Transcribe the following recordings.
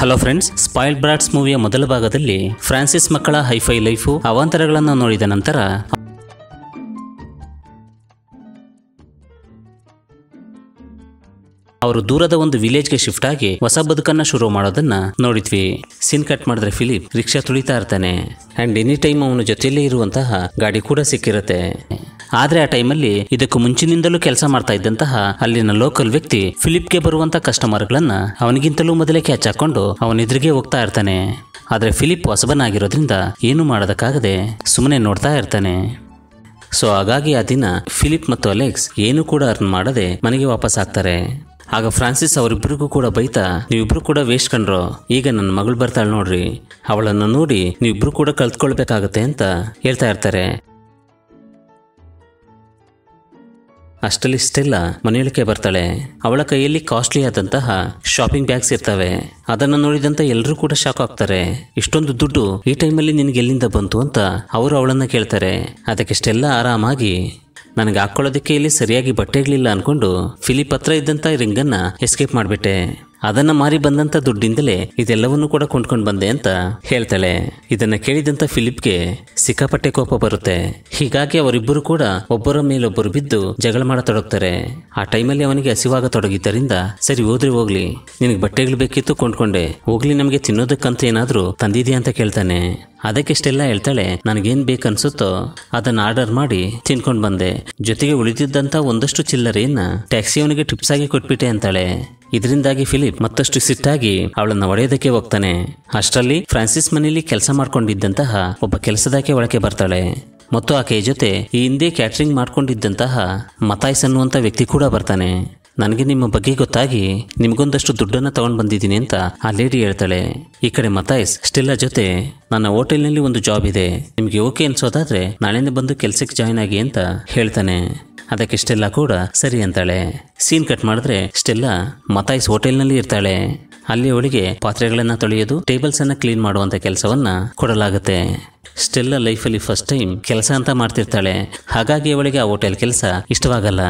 hello friends spoiled brats ಮೂವಿಯ ಮೊದಲ ಭಾಗದಲ್ಲಿ ಫ್ರಾನ್ಸಿಸ್ ಮಕ್ಕಳ ಹೈಫೈ ಲೈಫು ಅವಾಂತರಗಳನ್ನು ನೋಡಿದ ನಂತರ ಅವರು ದೂರದ ಒಂದು ವಿಲೇಜ್ಗೆ ಶಿಫ್ಟ್ ಆಗಿ ಹೊಸ ಬದುಕನ್ನ ಶುರು ಮಾಡೋದನ್ನ ನೋಡಿದ್ವಿ ಸಿನ್ ಕಟ್ ಮಾಡಿದ್ರೆ ಫಿಲಿಪ್ ರಿಕ್ಷಾ ತುಳಿತಾ ಇರ್ತಾನೆ ಅಂಡ್ ಎನಿ ಟೈಮ್ ಅವನ ಜೊತೆಯಲ್ಲೇ ಇರುವಂತಹ ಗಾಡಿ ಕೂಡ ಸಿಕ್ಕಿರುತ್ತೆ ಆದರೆ ಆ ಟೈಮಲ್ಲಿ ಇದಕ್ಕೂ ಮುಂಚಿನಿಂದಲೂ ಕೆಲಸ ಮಾಡ್ತಾ ಇದ್ದಂತಹ ಅಲ್ಲಿನ ಲೋಕಲ್ ವ್ಯಕ್ತಿ ಫಿಲಿಪ್ಗೆ ಬರುವಂತ ಕಸ್ಟಮರ್ಗಳನ್ನ ಅವನಿಗಿಂತಲೂ ಮೊದಲೇ ಕ್ಯಾಚ್ ಹಾಕೊಂಡು ಎದುರಿಗೆ ಹೋಗ್ತಾ ಇರ್ತಾನೆ ಆದರೆ ಫಿಲಿಪ್ ಹೊಸಬನಾಗಿರೋದ್ರಿಂದ ಏನು ಮಾಡೋದಕ್ಕಾಗದೆ ಸುಮ್ಮನೆ ನೋಡ್ತಾ ಇರ್ತಾನೆ ಸೊ ಹಾಗಾಗಿ ಆ ದಿನ ಫಿಲಿಪ್ ಮತ್ತು ಅಲೆಕ್ಸ್ ಏನು ಕೂಡ ಅರ್ನ್ ಮಾಡದೆ ಮನೆಗೆ ವಾಪಸ್ ಆಗ್ತಾರೆ ಆಗ ಫ್ರಾನ್ಸಿಸ್ ಅವರಿಬ್ಬರಿಗೂ ಕೂಡ ಬೈತಾ ನೀವಿಬ್ರು ಕೂಡ ವೇಸ್ಟ್ ಕಂಡ್ರೋ ಈಗ ನನ್ನ ಮಗಳು ಬರ್ತಾಳೆ ನೋಡ್ರಿ ಅವಳನ್ನು ನೋಡಿ ನೀವಿಬ್ರು ಕೂಡ ಕಲ್ತ್ಕೊಳ್ಬೇಕಾಗತ್ತೆ ಅಂತ ಹೇಳ್ತಾ ಇರ್ತಾರೆ ಅಷ್ಟಲ್ಲಿ ಸ್ಟೆಲ್ಲ ಮನೆಯೊಳಕ್ಕೆ ಬರ್ತಾಳೆ ಅವಳ ಕೈಯಲ್ಲಿ ಕಾಸ್ಟ್ಲಿ ಆದಂತಹ ಶಾಪಿಂಗ್ ಬ್ಯಾಗ್ಸ್ ಇರ್ತವೆ ಅದನ್ನು ನೋಡಿದಂತ ಎಲ್ಲರೂ ಕೂಡ ಶಾಕ್ ಆಗ್ತಾರೆ ಇಷ್ಟೊಂದು ದುಡ್ಡು ಈ ಟೈಮಲ್ಲಿ ನಿನಗೆ ಎಲ್ಲಿಂದ ಬಂತು ಅಂತ ಅವರು ಅವಳನ್ನ ಕೇಳ್ತಾರೆ ಅದಕ್ಕೆ ಸ್ಟೆಲ್ಲ ಆರಾಮಾಗಿ ನನಗೆ ಹಾಕ್ಕೊಳ್ಳೋದಕ್ಕೆ ಇಲ್ಲಿ ಸರಿಯಾಗಿ ಬಟ್ಟೆಗಳಿಲ್ಲ ಅನ್ಕೊಂಡು ಫಿಲಿಪ್ ಹತ್ರ ಇದ್ದಂಥ ರಿಂಗನ್ನು ಎಸ್ಕೇಪ್ ಮಾಡಿಬಿಟ್ಟೆ ಅದನ್ನ ಮಾರಿ ಬಂದಂತ ದುಡ್ಡಿಂದಲೇ ಇದೆಲ್ಲವನ್ನೂ ಕೂಡ ಕೊಂಡ್ಕೊಂಡು ಬಂದೆ ಅಂತ ಹೇಳ್ತಾಳೆ ಇದನ್ನ ಕೇಳಿದಂತ ಫಿಲಿಪ್ಗೆ ಸಿಕ್ಕಾಪಟ್ಟೆ ಕೋಪ ಬರುತ್ತೆ ಹೀಗಾಗಿ ಅವರಿಬ್ಬರು ಕೂಡ ಒಬ್ಬರ ಮೇಲೊಬ್ಬರು ಬಿದ್ದು ಜಗಳ ಮಾಡತೊಡಗ್ತಾರೆ ಆ ಟೈಮಲ್ಲಿ ಅವನಿಗೆ ತೊಡಗಿದ್ದರಿಂದ ಸರಿ ಹೋದ್ರೆ ಹೋಗ್ಲಿ ನಿನಗೆ ಬಟ್ಟೆಗಳು ಬೇಕಿತ್ತು ಕೊಂಡ್ಕೊಂಡೆ ಹೋಗ್ಲಿ ನಮಗೆ ತಿನ್ನೋದಕ್ಕಂತ ಏನಾದರೂ ತಂದಿದೆಯಾ ಅಂತ ಕೇಳ್ತಾನೆ ಅದಕ್ಕಿಷ್ಟೆಲ್ಲ ಹೇಳ್ತಾಳೆ ನನಗೇನು ಬೇಕನ್ಸುತ್ತೋ ಅದನ್ನು ಆರ್ಡರ್ ಮಾಡಿ ತಿನ್ಕೊಂಡು ಬಂದೆ ಜೊತೆಗೆ ಉಳಿದಿದ್ದಂಥ ಒಂದಷ್ಟು ಚಿಲ್ಲರೆಯನ್ನು ಟ್ಯಾಕ್ಸಿಯವನಿಗೆ ಟಿಪ್ಸ್ ಆಗಿ ಕೊಟ್ಬಿಟ್ಟೆ ಅಂತಾಳೆ ಇದರಿಂದಾಗಿ ಫಿಲಿಪ್ ಮತ್ತಷ್ಟು ಸಿಟ್ಟಾಗಿ ಅವಳನ್ನು ಒಡೆಯೋದಕ್ಕೆ ಹೋಗ್ತಾನೆ ಅಷ್ಟರಲ್ಲಿ ಫ್ರಾನ್ಸಿಸ್ ಮನೆಯಲ್ಲಿ ಕೆಲಸ ಮಾಡ್ಕೊಂಡಿದ್ದಂತಹ ಒಬ್ಬ ಕೆಲಸದಾಕೆ ಒಳಗೆ ಬರ್ತಾಳೆ ಮತ್ತು ಆಕೆಯ ಜೊತೆ ಈ ಹಿಂದೆ ಕ್ಯಾಟ್ರಿಂಗ್ ಮಾಡ್ಕೊಂಡಿದ್ದಂತಹ ಮತಾಯ್ಸ್ ಅನ್ನುವಂಥ ವ್ಯಕ್ತಿ ಕೂಡ ಬರ್ತಾನೆ ನನಗೆ ನಿಮ್ಮ ಬಗ್ಗೆ ಗೊತ್ತಾಗಿ ನಿಮಗೊಂದಷ್ಟು ದುಡ್ಡನ್ನು ತಗೊಂಡು ಬಂದಿದ್ದೀನಿ ಅಂತ ಆ ಲೇಡಿ ಹೇಳ್ತಾಳೆ ಈ ಕಡೆ ಮತಾಯಿಸ್ ಸ್ಟಿಲ್ಲ ಜೊತೆ ನನ್ನ ಹೋಟೆಲ್ನಲ್ಲಿ ಒಂದು ಜಾಬ್ ಇದೆ ನಿಮಗೆ ಓಕೆ ಅನ್ಸೋದಾದ್ರೆ ನಾಳೆನೆ ಬಂದು ಕೆಲಸಕ್ಕೆ ಜಾಯ್ನ್ ಆಗಿ ಅಂತ ಹೇಳ್ತಾನೆ ಅದಕ್ಕೆ ಇಷ್ಟೆಲ್ಲ ಕೂಡ ಸರಿ ಅಂತಾಳೆ ಸೀನ್ ಕಟ್ ಮಾಡಿದ್ರೆ ಸ್ಟೆಲ್ಲಾ ಮತಾಯಿಸ್ ಹೋಟೆಲ್ನಲ್ಲಿ ಇರ್ತಾಳೆ ಅಲ್ಲಿ ಅವಳಿಗೆ ಪಾತ್ರೆಗಳನ್ನು ತೊಳೆಯೋದು ಟೇಬಲ್ಸನ್ನು ಕ್ಲೀನ್ ಮಾಡುವಂಥ ಕೆಲಸವನ್ನು ಕೊಡಲಾಗುತ್ತೆ ಸ್ಟೆಲ್ಲ ಲೈಫಲ್ಲಿ ಫಸ್ಟ್ ಟೈಮ್ ಕೆಲಸ ಅಂತ ಮಾಡ್ತಿರ್ತಾಳೆ ಹಾಗಾಗಿ ಅವಳಿಗೆ ಆ ಹೋಟೆಲ್ ಕೆಲಸ ಇಷ್ಟವಾಗಲ್ಲ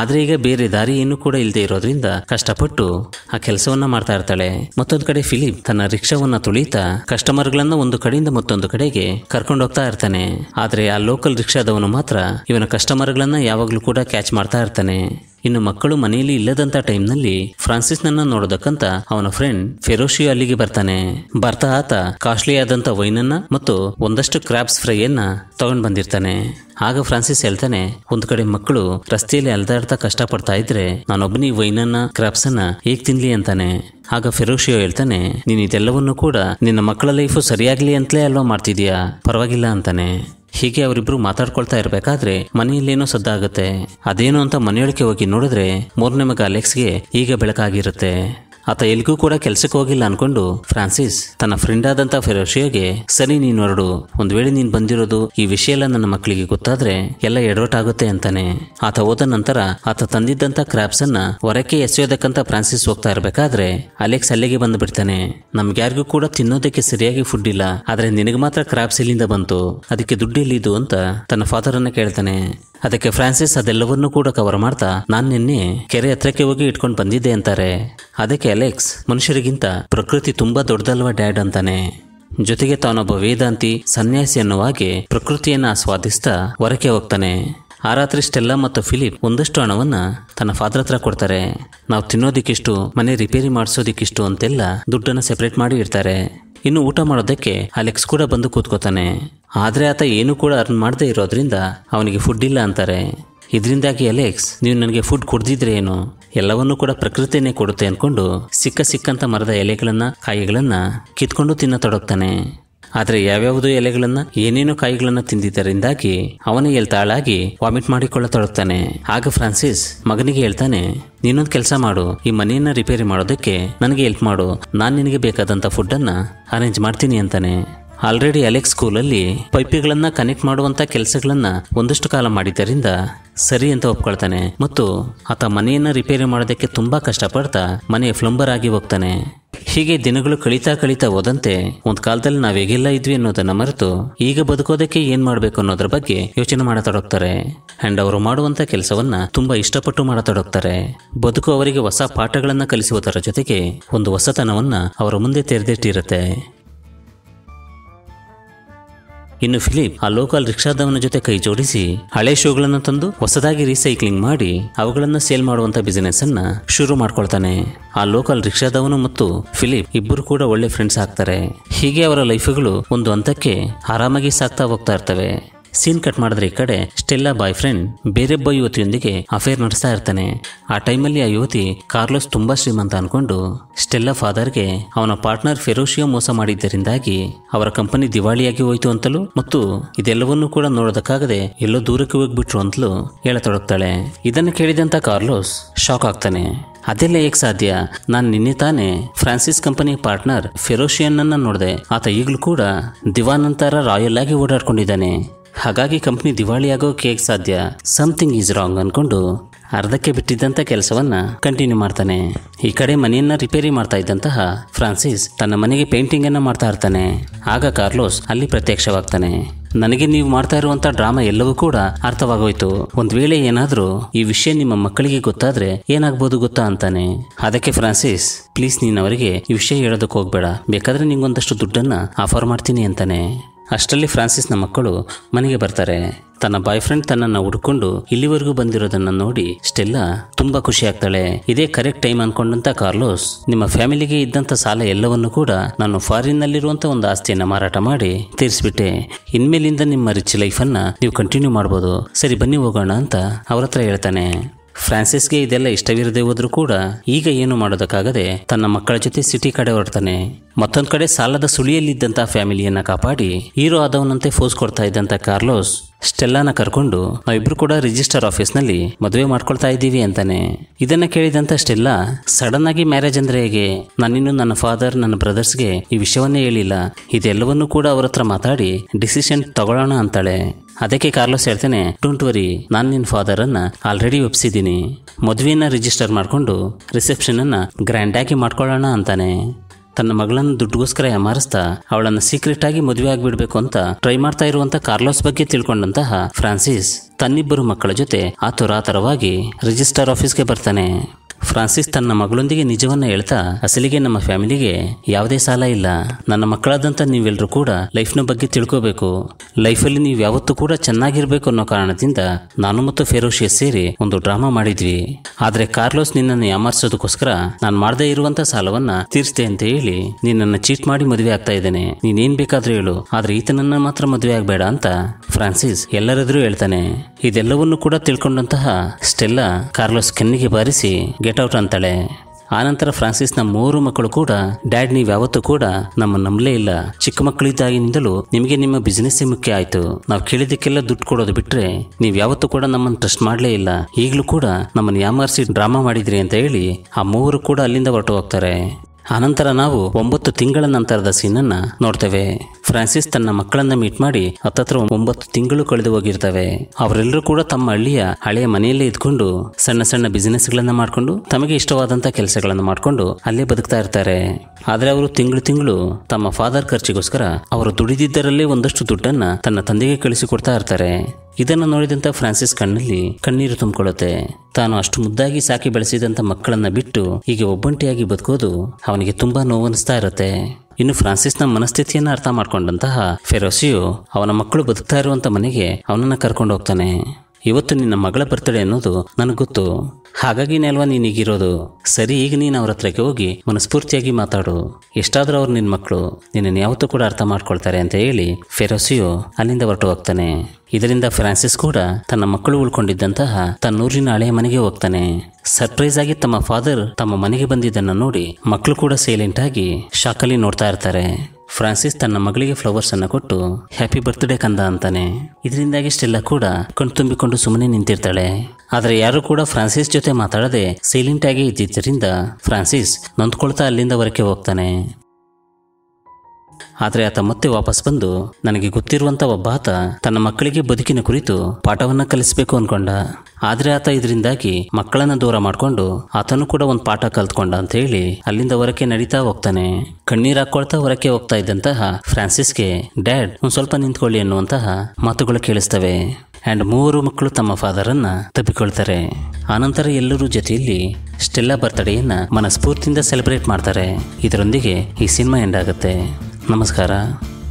ಆದರೆ ಈಗ ಬೇರೆ ದಾರಿ ಏನು ಕೂಡ ಇಲ್ಲದೆ ಇರೋದ್ರಿಂದ ಕಷ್ಟಪಟ್ಟು ಆ ಕೆಲಸವನ್ನ ಮಾಡ್ತಾ ಇರ್ತಾಳೆ ಮತ್ತೊಂದು ಕಡೆ ಫಿಲಿಪ್ ತನ್ನ ರಿಕ್ಷಾವನ್ನ ತುಳಿತಾ ಕಸ್ಟಮರ್ಗಳನ್ನ ಒಂದು ಕಡೆಯಿಂದ ಮತ್ತೊಂದು ಕಡೆಗೆ ಕರ್ಕೊಂಡು ಹೋಗ್ತಾ ಇರ್ತಾನೆ ಆದರೆ ಆ ಲೋಕಲ್ ರಿಕ್ಷಾದವನು ಮಾತ್ರ ಇವನ ಕಸ್ಟಮರ್ಗಳನ್ನ ಯಾವಾಗಲೂ ಕೂಡ ಕ್ಯಾಚ್ ಮಾಡ್ತಾ ಇರ್ತಾನೆ ಇನ್ನು ಮಕ್ಕಳು ಮನೆಯಲ್ಲಿ ಇಲ್ಲದಂತ ಟೈಮ್ನಲ್ಲಿ ಫ್ರಾನ್ಸಿಸ್ ನನ್ನ ನೋಡೋದಕ್ಕಂತ ಅವನ ಫ್ರೆಂಡ್ ಫೆರೋಶಿಯೋ ಅಲ್ಲಿಗೆ ಬರ್ತಾನೆ ಬರ್ತಾ ಆತ ಕಾಸ್ಟ್ಲಿ ಆದಂತ ವೈನನ್ನ ಮತ್ತು ಒಂದಷ್ಟು ಕ್ರಾಬ್ಸ್ ಫ್ರೈಯನ್ನ ತಗೊಂಡ್ ಬಂದಿರ್ತಾನೆ ಆಗ ಫ್ರಾನ್ಸಿಸ್ ಹೇಳ್ತಾನೆ ಒಂದ್ ಕಡೆ ಮಕ್ಕಳು ರಸ್ತೆಯಲ್ಲಿ ಅಲ್ದಾಡ್ತಾ ಕಷ್ಟ ಪಡ್ತಾ ಇದ್ರೆ ನಾನೊಬ್ಬನಿ ವೈನನ್ನ ಕ್ರಾಪ್ಸ್ ಅನ್ನ ಹೇಗ್ ತಿನ್ಲಿ ಅಂತಾನೆ ಆಗ ಫೆರೋಶಿಯೋ ಹೇಳ್ತಾನೆ ನೀನು ಇದೆಲ್ಲವನ್ನೂ ಕೂಡ ನಿನ್ನ ಮಕ್ಕಳ ಲೈಫು ಸರಿಯಾಗ್ಲಿ ಅಂತಲೇ ಅಲ್ವಾ ಮಾಡ್ತಿದ್ಯಾ ಪರವಾಗಿಲ್ಲ ಅಂತಾನೆ ಹೀಗೆ ಅವರಿಬ್ರು ಮಾತಾಡ್ಕೊಳ್ತಾ ಇರಬೇಕಾದ್ರೆ ಮನೆಯಲ್ಲೇನೋ ಸದ್ದಾಗುತ್ತೆ ಅದೇನು ಅಂತ ಮನೆಯೊಳಕ್ಕೆ ಹೋಗಿ ನೋಡಿದ್ರೆ ಮೂರನೇ ಮಗ ಅಲೆಕ್ಸ್ಗೆ ಈಗ ಬೆಳಕಾಗಿರುತ್ತೆ ಆತ ಎಲ್ಲಿಗೂ ಕೂಡ ಕೆಲಸಕ್ಕೆ ಹೋಗಿಲ್ಲ ಅನ್ಕೊಂಡು ಫ್ರಾನ್ಸಿಸ್ ತನ್ನ ಫ್ರೆಂಡ್ ಆದಂತ ಫೆರೋಶಿಯೋಗೆ ಸರಿ ನೀನ್ ಹೊರಡು ಒಂದ್ ವೇಳೆ ನೀನ್ ಬಂದಿರೋದು ಈ ವಿಷಯ ಎಲ್ಲ ನನ್ನ ಮಕ್ಕಳಿಗೆ ಗೊತ್ತಾದ್ರೆ ಎಲ್ಲ ಎಡವಟ್ ಆಗುತ್ತೆ ಅಂತಾನೆ ಆತ ಹೋದ ನಂತರ ಆತ ತಂದಿದ್ದಂತ ಕ್ರಾಪ್ಸ್ ಅನ್ನ ಹೊರಕ್ಕೆ ಎಸೆಯೋದಕ್ಕಂತ ಫ್ರಾನ್ಸಿಸ್ ಹೋಗ್ತಾ ಇರಬೇಕಾದ್ರೆ ಅಲೆಕ್ಸ್ ಅಲ್ಲಿಗೆ ಬಂದು ಬಿಡ್ತಾನೆ ನಮ್ಗ್ಯಾರಿಗೂ ಕೂಡ ತಿನ್ನೋದಕ್ಕೆ ಸರಿಯಾಗಿ ಫುಡ್ ಇಲ್ಲ ಆದ್ರೆ ನಿನಗೆ ಮಾತ್ರ ಕ್ರಾಪ್ಸ್ ಇಲ್ಲಿಂದ ಬಂತು ಅದಕ್ಕೆ ದುಡ್ಡು ಇದು ಅಂತ ತನ್ನ ಫಾದರ್ ಅನ್ನ ಕೇಳ್ತಾನೆ ಅದಕ್ಕೆ ಫ್ರಾನ್ಸಿಸ್ ಅದೆಲ್ಲವನ್ನೂ ಕೂಡ ಕವರ್ ಮಾಡ್ತಾ ನಾನು ನಿನ್ನೆ ಕೆರೆ ಹತ್ರಕ್ಕೆ ಹೋಗಿ ಇಟ್ಕೊಂಡು ಬಂದಿದ್ದೆ ಅಂತಾರೆ ಅದಕ್ಕೆ ಅಲೆಕ್ಸ್ ಮನುಷ್ಯರಿಗಿಂತ ಪ್ರಕೃತಿ ತುಂಬಾ ದೊಡ್ಡದಲ್ವ ಡ್ಯಾಡ್ ಅಂತಾನೆ ಜೊತೆಗೆ ತಾನೊಬ್ಬ ವೇದಾಂತಿ ಸನ್ಯಾಸಿ ಅನ್ನುವಾಗೆ ಪ್ರಕೃತಿಯನ್ನು ಆಸ್ವಾದಿಸ್ತಾ ಹೊರಕೆ ಹೋಗ್ತಾನೆ ಆ ರಾತ್ರಿ ಸ್ಟೆಲ್ಲಾ ಮತ್ತು ಫಿಲಿಪ್ ಒಂದಷ್ಟು ಹಣವನ್ನ ತನ್ನ ಫಾದರ್ ಹತ್ರ ಕೊಡ್ತಾರೆ ನಾವು ತಿನ್ನೋದಿಕ್ಕಿಷ್ಟು ಮನೆ ರಿಪೇರಿ ಮಾಡಿಸೋದಿಕ್ಕಿಷ್ಟು ಅಂತೆಲ್ಲ ದುಡ್ಡನ್ನು ಸೆಪರೇಟ್ ಮಾಡಿ ಇಡ್ತಾರೆ ಇನ್ನು ಊಟ ಮಾಡೋದಕ್ಕೆ ಅಲೆಕ್ಸ್ ಕೂಡ ಬಂದು ಕೂತ್ಕೋತಾನೆ ಆದರೆ ಆತ ಏನೂ ಕೂಡ ಅರ್ನ್ ಮಾಡದೇ ಇರೋದ್ರಿಂದ ಅವನಿಗೆ ಫುಡ್ ಇಲ್ಲ ಅಂತಾರೆ ಇದರಿಂದಾಗಿ ಅಲೆಕ್ಸ್ ನೀವು ನನಗೆ ಫುಡ್ ಕೊಡ್ದಿದ್ರೆ ಏನು ಎಲ್ಲವನ್ನೂ ಕೂಡ ಪ್ರಕೃತಿಯೇ ಕೊಡುತ್ತೆ ಅಂದ್ಕೊಂಡು ಸಿಕ್ಕ ಸಿಕ್ಕಂಥ ಮರದ ಎಲೆಗಳನ್ನು ಕಾಯಿಗಳನ್ನು ಕಿತ್ಕೊಂಡು ತಿನ್ನತೊಡಗ್ತಾನೆ ಆದರೆ ಯಾವ್ಯಾವುದು ಎಲೆಗಳನ್ನ ಏನೇನೋ ಕಾಯಿಗಳನ್ನು ತಿಂದಿದ್ದರಿಂದಾಗಿ ಅವನಿಗೆ ಎಲ್ತಾಳಾಗಿ ವಾಮಿಟ್ ಮಾಡಿಕೊಳ್ಳತೊಡಗ್ತಾನೆ ಆಗ ಫ್ರಾನ್ಸಿಸ್ ಮಗನಿಗೆ ಹೇಳ್ತಾನೆ ನೀನೊಂದು ಕೆಲಸ ಮಾಡು ಈ ಮನೆಯನ್ನ ರಿಪೇರಿ ಮಾಡೋದಕ್ಕೆ ನನಗೆ ಹೆಲ್ಪ್ ಮಾಡು ನಾನು ನಿನಗೆ ಬೇಕಾದಂಥ ಫುಡ್ಡನ್ನು ಅರೇಂಜ್ ಮಾಡ್ತೀನಿ ಅಂತಾನೆ ಆಲ್ರೆಡಿ ಅಲೆಕ್ಸ್ ಸ್ಕೂಲಲ್ಲಿ ಪೈಪಿಗಳನ್ನು ಕನೆಕ್ಟ್ ಮಾಡುವಂಥ ಕೆಲಸಗಳನ್ನು ಒಂದಷ್ಟು ಕಾಲ ಮಾಡಿದ್ದರಿಂದ ಸರಿ ಅಂತ ಒಪ್ಕೊಳ್ತಾನೆ ಮತ್ತು ಆತ ಮನೆಯನ್ನು ರಿಪೇರಿ ಮಾಡೋದಕ್ಕೆ ತುಂಬ ಕಷ್ಟಪಡ್ತಾ ಮನೆ ಫ್ಲಂಬರ್ ಆಗಿ ಹೋಗ್ತಾನೆ ಹೀಗೆ ದಿನಗಳು ಕಳೀತಾ ಕಳೀತಾ ಹೋದಂತೆ ಒಂದು ಕಾಲದಲ್ಲಿ ನಾವು ಹೇಗೆಲ್ಲ ಇದ್ವಿ ಅನ್ನೋದನ್ನ ಮರೆತು ಈಗ ಬದುಕೋದಕ್ಕೆ ಏನು ಮಾಡಬೇಕು ಅನ್ನೋದ್ರ ಬಗ್ಗೆ ಯೋಚನೆ ಮಾಡತೊಡಗ್ತಾರೆ ಅಂಡ್ ಅವರು ಮಾಡುವಂತ ಕೆಲಸವನ್ನ ತುಂಬಾ ಇಷ್ಟಪಟ್ಟು ಮಾಡತೊಡಗ್ತಾರೆ ಬದುಕು ಅವರಿಗೆ ಹೊಸ ಪಾಠಗಳನ್ನು ಕಲಿಸುವುದರ ಜೊತೆಗೆ ಒಂದು ಹೊಸತನವನ್ನ ಅವರ ಮುಂದೆ ತೆರೆದಿಟ್ಟಿರುತ್ತೆ ಇನ್ನು ಫಿಲಿಪ್ ಆ ಲೋಕಲ್ ರಿಕ್ಷಾದವನ ಜೊತೆ ಕೈ ಜೋಡಿಸಿ ಹಳೆ ಶೂಗಳನ್ನು ತಂದು ಹೊಸದಾಗಿ ರೀಸೈಕ್ಲಿಂಗ್ ಮಾಡಿ ಅವುಗಳನ್ನು ಸೇಲ್ ಮಾಡುವಂತ ಬಿಸಿನೆಸ್ ಅನ್ನ ಶುರು ಮಾಡ್ಕೊಳ್ತಾನೆ ಆ ಲೋಕಲ್ ರಿಕ್ಷಾದವನು ಮತ್ತು ಫಿಲಿಪ್ ಇಬ್ಬರು ಕೂಡ ಒಳ್ಳೆ ಫ್ರೆಂಡ್ಸ್ ಆಗ್ತಾರೆ ಹೀಗೆ ಅವರ ಲೈಫ್ಗಳು ಒಂದು ಹಂತಕ್ಕೆ ಆರಾಮಾಗಿ ಸಾಗ್ತಾ ಹೋಗ್ತಾ ಇರ್ತವೆ ಸೀನ್ ಕಟ್ ಮಾಡಿದ್ರೆ ಈ ಕಡೆ ಸ್ಟೆಲ್ಲಾ ಬಾಯ್ ಫ್ರೆಂಡ್ ಬೇರೆಬ್ಬ ಯುವತಿಯೊಂದಿಗೆ ಅಫೇರ್ ನಡೆಸ್ತಾ ಇರ್ತಾನೆ ಆ ಟೈಮಲ್ಲಿ ಆ ಯುವತಿ ಕಾರ್ಲೋಸ್ ತುಂಬಾ ಶ್ರೀಮಂತ ಅನ್ಕೊಂಡು ಸ್ಟೆಲ್ಲಾ ಫಾದರ್ಗೆ ಅವನ ಪಾರ್ಟ್ನರ್ ಫೆರೋಶಿಯೋ ಮೋಸ ಮಾಡಿದ್ದರಿಂದಾಗಿ ಅವರ ಕಂಪನಿ ದಿವಾಳಿಯಾಗಿ ಹೋಯಿತು ಅಂತಲೂ ಮತ್ತು ಇದೆಲ್ಲವನ್ನೂ ಕೂಡ ನೋಡೋದಕ್ಕಾಗದೆ ಎಲ್ಲೋ ದೂರಕ್ಕೆ ಹೋಗ್ಬಿಟ್ರು ಅಂತಲೂ ಹೇಳತೊಡಗ್ತಾಳೆ ಇದನ್ನು ಕೇಳಿದಂತ ಕಾರ್ಲೋಸ್ ಶಾಕ್ ಆಗ್ತಾನೆ ಅದೆಲ್ಲ ಏಕ್ ಸಾಧ್ಯ ನಾನು ನಿನ್ನೆ ತಾನೇ ಫ್ರಾನ್ಸಿಸ್ ಕಂಪನಿ ಪಾರ್ಟ್ನರ್ ಫೆರೋಶಿಯನ್ನ ನೋಡಿದೆ ಆತ ಈಗಲೂ ಕೂಡ ದಿವಾನಂತರ ರಾಯಲ್ ಆಗಿ ಓಡಾಡ್ಕೊಂಡಿದ್ದಾನೆ ಹಾಗಾಗಿ ಕಂಪ್ನಿ ಕೇಕ್ ಸಾಧ್ಯ ಸಮಥಿಂಗ್ ಈಸ್ ರಾಂಗ್ ಅನ್ಕೊಂಡು ಅರ್ಧಕ್ಕೆ ಬಿಟ್ಟಿದ್ದಂಥ ಕೆಲಸವನ್ನ ಕಂಟಿನ್ಯೂ ಮಾಡ್ತಾನೆ ಈ ಕಡೆ ಮನೆಯನ್ನ ರಿಪೇರಿ ಮಾಡ್ತಾ ಇದ್ದಂತಹ ಫ್ರಾನ್ಸಿಸ್ ತನ್ನ ಮನೆಗೆ ಪೇಂಟಿಂಗ್ ಅನ್ನ ಮಾಡ್ತಾ ಇರ್ತಾನೆ ಆಗ ಕಾರ್ಲೋಸ್ ಅಲ್ಲಿ ಪ್ರತ್ಯಕ್ಷವಾಗ್ತಾನೆ ನನಗೆ ನೀವು ಮಾಡ್ತಾ ಇರುವಂತ ಡ್ರಾಮಾ ಎಲ್ಲವೂ ಕೂಡ ಅರ್ಥವಾಗೋಯ್ತು ಒಂದ್ ವೇಳೆ ಏನಾದ್ರೂ ಈ ವಿಷಯ ನಿಮ್ಮ ಮಕ್ಕಳಿಗೆ ಗೊತ್ತಾದ್ರೆ ಏನಾಗ್ಬೋದು ಗೊತ್ತಾ ಅಂತಾನೆ ಅದಕ್ಕೆ ಫ್ರಾನ್ಸಿಸ್ ಪ್ಲೀಸ್ ನೀನು ಅವರಿಗೆ ಈ ವಿಷಯ ಹೇಳೋದಕ್ಕೆ ಹೋಗ್ಬೇಡ ಬೇಕಾದ್ರೆ ನಿಂಗೊಂದಷ್ಟು ದುಡ್ಡನ್ನ ಆಫರ್ ಮಾಡ್ತೀನಿ ಅಂತಾನೆ ಅಷ್ಟರಲ್ಲಿ ಫ್ರಾನ್ಸಿಸ್ನ ಮಕ್ಕಳು ಮನೆಗೆ ಬರ್ತಾರೆ ತನ್ನ ಬಾಯ್ ಫ್ರೆಂಡ್ ತನ್ನನ್ನು ಹುಡ್ಕೊಂಡು ಇಲ್ಲಿವರೆಗೂ ಬಂದಿರೋದನ್ನ ನೋಡಿ ಇಷ್ಟೆಲ್ಲ ತುಂಬಾ ಖುಷಿ ಆಗ್ತಾಳೆ ಇದೇ ಕರೆಕ್ಟ್ ಟೈಮ್ ಅನ್ಕೊಂಡಂತ ಕಾರ್ಲೋಸ್ ನಿಮ್ಮ ಫ್ಯಾಮಿಲಿಗೆ ಇದ್ದಂತ ಸಾಲ ಎಲ್ಲವನ್ನು ಕೂಡ ನಾನು ಫಾರಿನ್ ಒಂದು ಆಸ್ತಿಯನ್ನ ಮಾರಾಟ ಮಾಡಿ ತೀರಿಸ್ಬಿಟ್ಟೆ ಇನ್ಮೇಲಿಂದ ನಿಮ್ಮ ರಿಚ್ ಲೈಫ್ ಅನ್ನ ನೀವು ಕಂಟಿನ್ಯೂ ಮಾಡ್ಬೋದು ಸರಿ ಬನ್ನಿ ಹೋಗೋಣ ಅಂತ ಅವ್ರ ಹತ್ರ ಹೇಳ್ತಾನೆ ಫ್ರಾನ್ಸಿಸ್ಗೆ ಇದೆಲ್ಲ ಇಷ್ಟವಿರದೇ ಹೋದ್ರೂ ಕೂಡ ಈಗ ಏನು ಮಾಡೋದಕ್ಕಾಗದೆ ತನ್ನ ಮಕ್ಕಳ ಜೊತೆ ಸಿಟಿ ಕಡೆ ಹೊರಡ್ತಾನೆ ಮತ್ತೊಂದು ಕಡೆ ಸಾಲದ ಸುಳಿಯಲ್ಲಿದ್ದಂಥ ಫ್ಯಾಮಿಲಿಯನ್ನ ಕಾಪಾಡಿ ಹೀರೋ ಆದವನಂತೆ ಫೋಸ್ ಕೊಡ್ತಾ ಇದ್ದಂಥ ಕಾರ್ಲೋಸ್ ಸ್ಟೆಲ್ಲಾನ ಕರ್ಕೊಂಡು ನಾವಿಬ್ರು ಕೂಡ ರಿಜಿಸ್ಟರ್ ಆಫೀಸ್ನಲ್ಲಿ ಮದುವೆ ಮಾಡ್ಕೊಳ್ತಾ ಇದ್ದೀವಿ ಅಂತಾನೆ ಇದನ್ನ ಕೇಳಿದಂತ ಸ್ಟೆಲ್ಲಾ ಸಡನ್ ಆಗಿ ಮ್ಯಾರೇಜ್ ಅಂದ್ರೆ ಹೇಗೆ ನಾನಿನ್ನು ನನ್ನ ಫಾದರ್ ನನ್ನ ಬ್ರದರ್ಸ್ಗೆ ಈ ವಿಷಯವನ್ನೇ ಹೇಳಿಲ್ಲ ಇದೆಲ್ಲವನ್ನೂ ಕೂಡ ಅವರ ಹತ್ರ ಮಾತಾಡಿ ಡಿಸಿಷನ್ ತಗೊಳ್ಳೋಣ ಅಂತಾಳೆ ಅದಕ್ಕೆ ಕಾರ್ಲೋಸ್ ಹೇಳ್ತೇನೆ ಡೋಂಟ್ ವರಿ ನಾನು ನಿನ್ನ ಫಾದರನ್ನು ಆಲ್ರೆಡಿ ಒಪ್ಸಿದ್ದೀನಿ ಮದುವೆಯನ್ನು ರಿಜಿಸ್ಟರ್ ಮಾಡಿಕೊಂಡು ರಿಸೆಪ್ಷನನ್ನು ಗ್ರ್ಯಾಂಡಾಗಿ ಮಾಡ್ಕೊಳ್ಳೋಣ ಅಂತಾನೆ ತನ್ನ ಮಗಳನ್ನು ದುಡ್ಡುಗೋಸ್ಕರ ಹೆಮ್ಮಾರಿಸ್ತಾ ಅವಳನ್ನು ಸೀಕ್ರೆಟ್ ಆಗಿ ಮದುವೆ ಆಗಿಬಿಡ್ಬೇಕು ಅಂತ ಟ್ರೈ ಮಾಡ್ತಾ ಇರುವಂಥ ಕಾರ್ಲೋಸ್ ಬಗ್ಗೆ ತಿಳ್ಕೊಂಡಂತಹ ಫ್ರಾನ್ಸಿಸ್ ತನ್ನಿಬ್ಬರು ಮಕ್ಕಳ ಜೊತೆ ಆತುರಾತರವಾಗಿ ರಿಜಿಸ್ಟರ್ ಆಫೀಸ್ಗೆ ಬರ್ತಾನೆ ಫ್ರಾನ್ಸಿಸ್ ತನ್ನ ಮಗಳೊಂದಿಗೆ ನಿಜವನ್ನ ಹೇಳ್ತಾ ಅಸಲಿಗೆ ನಮ್ಮ ಫ್ಯಾಮಿಲಿಗೆ ಯಾವುದೇ ಸಾಲ ಇಲ್ಲ ನನ್ನ ಮಕ್ಕಳಾದಂತ ನೀವೆಲ್ಲರೂ ಕೂಡ ಲೈಫ್ನ ಬಗ್ಗೆ ತಿಳ್ಕೋಬೇಕು ಲೈಫಲ್ಲಿ ನೀವು ಯಾವತ್ತೂ ಕೂಡ ಚೆನ್ನಾಗಿರ್ಬೇಕು ಅನ್ನೋ ಕಾರಣದಿಂದ ನಾನು ಮತ್ತು ಫೆರೋಶಿಯ ಸೇರಿ ಒಂದು ಡ್ರಾಮಾ ಮಾಡಿದ್ವಿ ಆದ್ರೆ ಕಾರ್ಲೋಸ್ ನಿನ್ನನ್ನು ಯಾಮಾರಿಸೋದಕ್ಕೋಸ್ಕರ ನಾನು ಮಾಡದೇ ಇರುವಂತ ಸಾಲವನ್ನ ತೀರ್ಸ್ತೆ ಅಂತ ಹೇಳಿ ನಿನ್ನನ್ನು ಚೀಟ್ ಮಾಡಿ ಮದುವೆ ಆಗ್ತಾ ಇದ್ದೇನೆ ನೀನೇನ್ ಬೇಕಾದ್ರೂ ಹೇಳು ಆದ್ರೆ ಈತನನ್ನ ಮಾತ್ರ ಮದುವೆ ಆಗಬೇಡ ಅಂತ ಫ್ರಾನ್ಸಿಸ್ ಎಲ್ಲರದ್ರೂ ಹೇಳ್ತಾನೆ ಇದೆಲ್ಲವನ್ನೂ ಕೂಡ ತಿಳ್ಕೊಂಡಂತಹ ಸ್ಟೆಲ್ಲಾ ಕಾರ್ಲೋಸ್ ಕೆನ್ನಿಗೆ ಬಾರಿಸಿ ಔಟ್ ಅಂತಾಳೆ ಆನಂತರ ಫ್ರಾನ್ಸಿಸ್ನ ಮೂರು ಮಕ್ಕಳು ಕೂಡ ಡ್ಯಾಡ್ ನೀವು ಯಾವತ್ತೂ ಕೂಡ ನಮ್ಮ ನಂಬಲೇ ಇಲ್ಲ ಚಿಕ್ಕ ಮಕ್ಕಳಿದ್ದಾಗಿನಿಂದಲೂ ನಿಮಗೆ ನಿಮ್ಮ ಬಿಸ್ನೆಸ್ಸೇ ಮುಖ್ಯ ಆಯ್ತು ನಾವು ಕೇಳಿದಕ್ಕೆಲ್ಲ ದುಡ್ಡು ಕೊಡೋದು ಬಿಟ್ರೆ ನೀವು ಯಾವತ್ತೂ ಕೂಡ ನಮ್ಮನ್ನು ಟ್ರಸ್ಟ್ ಮಾಡಲೇ ಇಲ್ಲ ಈಗಲೂ ಕೂಡ ನಮ್ಮನ್ನು ಯಾಮಾರಿಸಿ ಡ್ರಾಮಾ ಮಾಡಿದ್ರಿ ಅಂತ ಹೇಳಿ ಆ ಮೂವರು ಕೂಡ ಅಲ್ಲಿಂದ ಹೊರಟು ಹೋಗ್ತಾರೆ ಆನಂತರ ನಾವು ಒಂಬತ್ತು ತಿಂಗಳ ನಂತರದ ಸೀನನ್ನು ನೋಡ್ತೇವೆ ಫ್ರಾನ್ಸಿಸ್ ತನ್ನ ಮಕ್ಕಳನ್ನ ಮೀಟ್ ಮಾಡಿ ಹತ್ತತ್ರ ಒಂಬತ್ತು ತಿಂಗಳು ಕಳೆದು ಹೋಗಿರ್ತವೆ ಅವರೆಲ್ಲರೂ ಕೂಡ ತಮ್ಮ ಹಳ್ಳಿಯ ಹಳೆಯ ಮನೆಯಲ್ಲೇ ಇದ್ಕೊಂಡು ಸಣ್ಣ ಸಣ್ಣ ಬಿಸಿನೆಸ್ ಗಳನ್ನ ಮಾಡಿಕೊಂಡು ತಮಗೆ ಇಷ್ಟವಾದಂತಹ ಕೆಲಸಗಳನ್ನು ಮಾಡಿಕೊಂಡು ಅಲ್ಲೇ ಬದುಕ್ತಾ ಇರ್ತಾರೆ ಆದ್ರೆ ಅವರು ತಿಂಗಳು ತಿಂಗಳು ತಮ್ಮ ಫಾದರ್ ಖರ್ಚಿಗೋಸ್ಕರ ಅವರು ದುಡಿದಿದ್ದರಲ್ಲೇ ಒಂದಷ್ಟು ದುಡ್ಡನ್ನ ತನ್ನ ತಂದೆಗೆ ಕಳಿಸಿಕೊಡ್ತಾ ಇರ್ತಾರೆ ಇದನ್ನು ನೋಡಿದಂತ ಫ್ರಾನ್ಸಿಸ್ ಕಣ್ಣಲ್ಲಿ ಕಣ್ಣೀರು ತುಂಬಿಕೊಳ್ಳುತ್ತೆ ತಾನು ಅಷ್ಟು ಮುದ್ದಾಗಿ ಸಾಕಿ ಬೆಳೆಸಿದಂತ ಮಕ್ಕಳನ್ನ ಬಿಟ್ಟು ಹೀಗೆ ಒಬ್ಬಂಟಿಯಾಗಿ ಬದುಕೋದು ಅವನಿಗೆ ತುಂಬಾ ನೋವನ್ನಿಸ್ತಾ ಇರುತ್ತೆ ಇನ್ನು ಫ್ರಾನ್ಸಿಸ್ನ ಮನಸ್ಥಿತಿಯನ್ನು ಅರ್ಥ ಮಾಡಿಕೊಂಡಂತಹ ಫೆರೋಸಿಯು ಅವನ ಮಕ್ಕಳು ಬದುಕ್ತಾ ಇರುವಂತ ಮನೆಗೆ ಅವನನ್ನು ಕರ್ಕೊಂಡು ಹೋಗ್ತಾನೆ ಇವತ್ತು ನಿನ್ನ ಮಗಳ ಬರ್ತಡೇ ಅನ್ನೋದು ನನಗೆ ಗೊತ್ತು ಹಾಗಾಗಿ ಅಲ್ವಾ ನೀನೀಗಿರೋದು ಸರಿ ಈಗ ನೀನು ಅವ್ರ ಹತ್ರಕ್ಕೆ ಹೋಗಿ ಮನಸ್ಫೂರ್ತಿಯಾಗಿ ಮಾತಾಡು ಎಷ್ಟಾದರೂ ಅವ್ರು ನಿನ್ನ ಮಕ್ಕಳು ನಿನ್ನನ್ನು ಯಾವತ್ತೂ ಕೂಡ ಅರ್ಥ ಮಾಡ್ಕೊಳ್ತಾರೆ ಅಂತ ಹೇಳಿ ಫೆರೋಸಿಯೋ ಅಲ್ಲಿಂದ ಹೊರಟು ಹೋಗ್ತಾನೆ ಇದರಿಂದ ಫ್ರಾನ್ಸಿಸ್ ಕೂಡ ತನ್ನ ಮಕ್ಕಳು ಉಳ್ಕೊಂಡಿದ್ದಂತಹ ತನ್ನೂರಿನ ಹಳೆಯ ಮನೆಗೆ ಹೋಗ್ತಾನೆ ಸರ್ಪ್ರೈಸ್ ಆಗಿ ತಮ್ಮ ಫಾದರ್ ತಮ್ಮ ಮನೆಗೆ ಬಂದಿದ್ದನ್ನು ನೋಡಿ ಮಕ್ಕಳು ಕೂಡ ಸೈಲೆಂಟ್ ಆಗಿ ಶಾಕಲ್ಲಿ ನೋಡ್ತಾ ಇರ್ತಾರೆ ಫ್ರಾನ್ಸಿಸ್ ತನ್ನ ಮಗಳಿಗೆ ಫ್ಲವರ್ಸ್ ಅನ್ನು ಕೊಟ್ಟು ಹ್ಯಾಪಿ ಬರ್ತ್ಡೇ ಕಂದ ಅಂತಾನೆ ಇದರಿಂದಾಗಿ ಇದರಿಂದಾಗಿಷ್ಟೆಲ್ಲ ಕೂಡ ತುಂಬಿಕೊಂಡು ಸುಮ್ಮನೆ ನಿಂತಿರ್ತಾಳೆ ಆದರೆ ಯಾರು ಕೂಡ ಫ್ರಾನ್ಸಿಸ್ ಜೊತೆ ಮಾತಾಡದೆ ಸೈಲೆಂಟ್ ಆಗಿ ಇದ್ದಿದ್ದರಿಂದ ಫ್ರಾನ್ಸಿಸ್ ನೊಂದ್ಕೊಳ್ತಾ ಹೊರಕೆ ಹೋಗ್ತಾನೆ ಆದರೆ ಆತ ಮತ್ತೆ ವಾಪಸ್ ಬಂದು ನನಗೆ ಗೊತ್ತಿರುವಂಥ ಒಬ್ಬ ಆತ ತನ್ನ ಮಕ್ಕಳಿಗೆ ಬದುಕಿನ ಕುರಿತು ಪಾಠವನ್ನು ಕಲಿಸಬೇಕು ಅಂದ್ಕೊಂಡ ಆದರೆ ಆತ ಇದರಿಂದಾಗಿ ಮಕ್ಕಳನ್ನು ದೂರ ಮಾಡಿಕೊಂಡು ಆತನು ಕೂಡ ಒಂದು ಪಾಠ ಕಲ್ತ್ಕೊಂಡ ಅಂತ ಹೇಳಿ ಅಲ್ಲಿಂದ ಹೊರಕೆ ನಡೀತಾ ಹೋಗ್ತಾನೆ ಕಣ್ಣೀರ್ ಹಾಕೊಳ್ತಾ ಹೊರಕ್ಕೆ ಹೋಗ್ತಾ ಇದ್ದಂತಹ ಫ್ರಾನ್ಸಿಸ್ಗೆ ಡ್ಯಾಡ್ ಒಂದು ಸ್ವಲ್ಪ ನಿಂತ್ಕೊಳ್ಳಿ ಅನ್ನುವಂತಹ ಮಾತುಗಳು ಕೇಳಿಸ್ತವೆ ಆ್ಯಂಡ್ ಮೂವರು ಮಕ್ಕಳು ತಮ್ಮ ಫಾದರನ್ನು ತಬ್ಬಿಕೊಳ್ತಾರೆ ಆನಂತರ ಎಲ್ಲರೂ ಜೊತೆಯಲ್ಲಿ ಸ್ಟೆಲ್ಲಾ ಬರ್ತಡೆಯನ್ನು ಮನಸ್ಫೂರ್ತಿಯಿಂದ ಸೆಲೆಬ್ರೇಟ್ ಮಾಡ್ತಾರೆ ಇದರೊಂದಿಗೆ ಈ ಸಿನಿಮಾ ಎಂಡ್ ಆಗುತ್ತೆ ನಮಸ್ಕಾರ